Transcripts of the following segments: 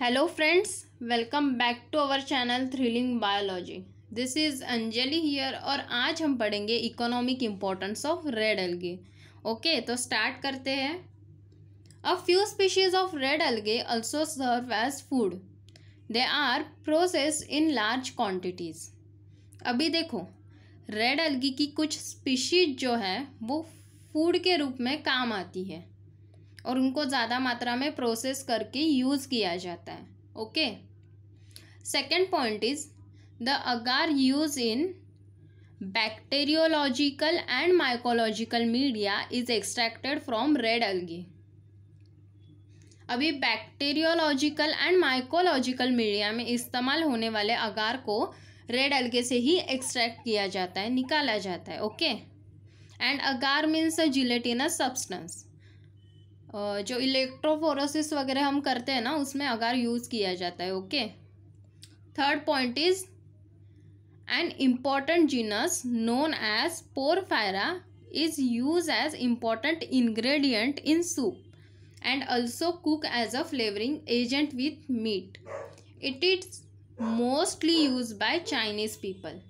Hello friends welcome back to our channel thrilling biology this is Anjali here और आज हम पढ़ेंगे economic importance of red algae okay तो start करते हैं a few species of red algae also serve as food they are process in large quantities अभी देखो red अलगी की कुछ स्पीशीज जो है वो फूड के रूप में काम आती है और उनको ज़्यादा मात्रा में प्रोसेस करके यूज़ किया जाता है okay second point is the agar use in bacteriological and mycological media is extracted from red algae अभी बैक्टेरियोलॉजिकल एंड माइकोलॉजिकल मीडिया में इस्तेमाल होने वाले अगार को रेड अलगे से ही एक्सट्रैक्ट किया जाता है निकाला जाता है okay and agar means a gelatinous substance जो इलेक्ट्रोफोरोसिस वगैरह हम करते हैं ना उसमें अगार यूज़ किया जाता है okay third point is an important genus known as porphyra is use as important ingredient in soup and also cook as a flavouring agent with meat it is mostly use by Chinese people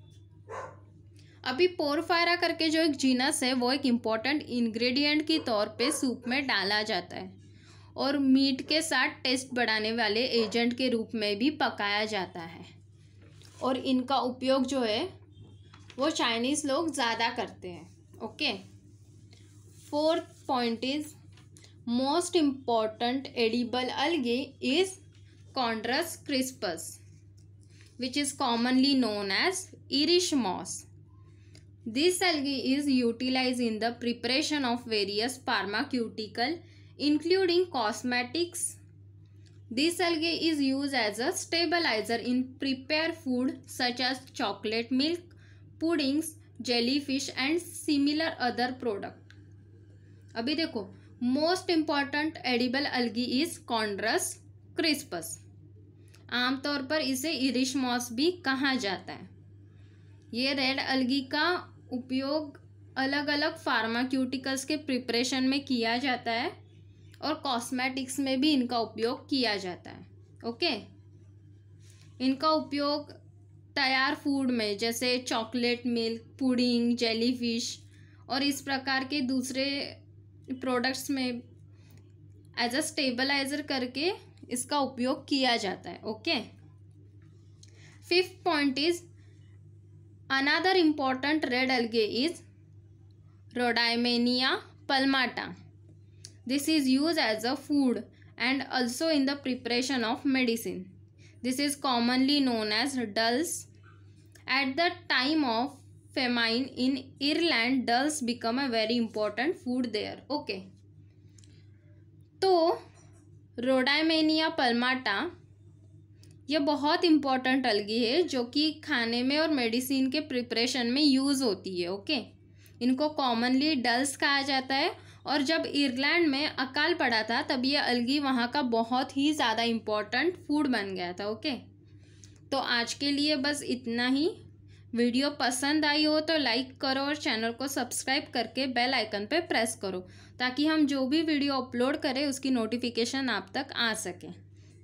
अभी porphyra करके जो एक genus है वो एक important ingredient के तौर पे सूप में डाला जाता है और मीट के साथ टेस्ट बढ़ाने वाले एजेंट के रूप में भी पकाया जाता है और इनका उपयोग जो है वो चाइनीज़ लोग ज़्यादा करते हैं okay fourth point is most important edible algae is chondrus crispus which is commonly known as Irish moss this algae is utilise in the preparation of various pharmaceutical including cosmetics this algae is use as a stabiliser in prepare food such as chocolate milk puddings jelly fish and similar other product अभी देखो most important edible algae is chondrus crispus आमतौर पर इसे Irish moss भी कहा जाता है ये रेड अलगी का उपयोग अलग अलग फार्माक्यूटिकल्स के प्रिपरेशन में किया जाता है और कॉस्मेटिक्स में भी इनका उपयोग किया जाता है ओके इनका उपयोग तैयार फूड में जैसे चॉकलेट मिल्क पुडिंग जेलीफिश और इस प्रकार के दूसरे प्रोडक्ट्स में एज अ स्टेबलाइज़र करके इसका उपयोग किया जाता है okay fifth point is Another important red algae is Rhodymenia palmata. This is used as a food and also in the preparation of medicine. This is commonly known as dulse. At the time of famine in Ireland, dulse become a very important food there. Okay. So, rhodymenia palmata यह बहुत important अलगी है जो कि खाने में और medicine के preparation में यूज़ होती है ओके इनको कॉमनली डल्स कहा जाता है और जब इरलैंड में अकाल पड़ा था तब ये अलगी वहाँ का बहुत ही ज़्यादा इम्पॉर्टेंट फूड बन गया था ओके तो आज के लिए बस इतना ही वीडियो पसंद आई हो तो लाइक करो और चैनल को सब्सक्राइब करके बेल आइकन पर प्रेस करो ताकि हम जो भी वीडियो अपलोड करें उसकी नोटिफिकेशन आप तक आ सके